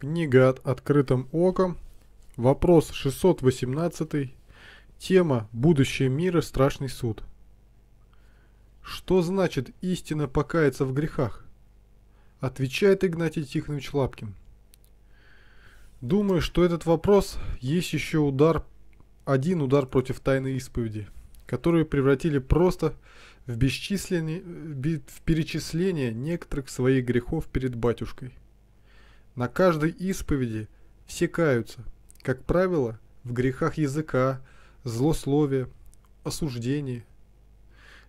Книга от открытым оком. Вопрос 618. Тема «Будущее мира. Страшный суд». Что значит истина покаяться в грехах? Отвечает Игнатий Тихонович Лапкин. Думаю, что этот вопрос есть еще удар, один удар против тайной исповеди, которую превратили просто в, бесчисленные, в перечисление некоторых своих грехов перед батюшкой – на каждой исповеди все каются, как правило, в грехах языка, злословия, осуждении.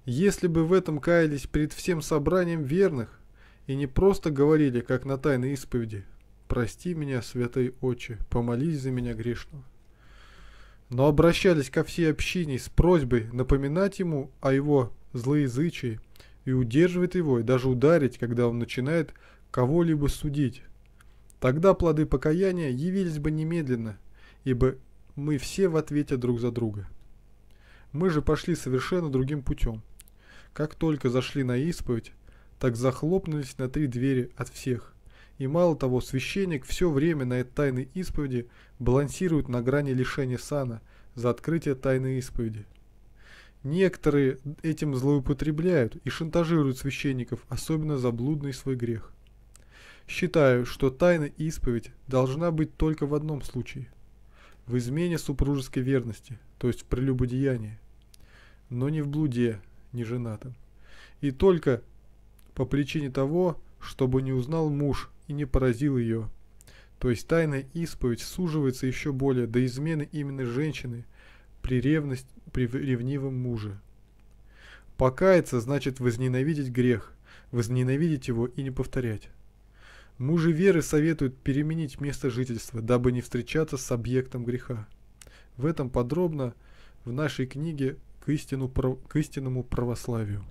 Если бы в этом каялись перед всем собранием верных и не просто говорили, как на тайной исповеди, «Прости меня, святой отче, помолись за меня грешного», но обращались ко всей общине с просьбой напоминать ему о его злоязычии и удерживать его и даже ударить, когда он начинает кого-либо судить. Тогда плоды покаяния явились бы немедленно, ибо мы все в ответе друг за друга. Мы же пошли совершенно другим путем. Как только зашли на исповедь, так захлопнулись на три двери от всех. И мало того, священник все время на этой тайной исповеди балансирует на грани лишения сана за открытие тайной исповеди. Некоторые этим злоупотребляют и шантажируют священников, особенно за блудный свой грех. Считаю, что тайна и исповедь должна быть только в одном случае – в измене супружеской верности, то есть в прелюбодеянии, но не в блуде, не женатым. И только по причине того, чтобы не узнал муж и не поразил ее. То есть тайная исповедь суживается еще более до измены именно женщины при, ревность, при ревнивом муже. Покаяться значит возненавидеть грех, возненавидеть его и не повторять. Мужи веры советуют переменить место жительства, дабы не встречаться с объектом греха. В этом подробно в нашей книге к, истинному православию.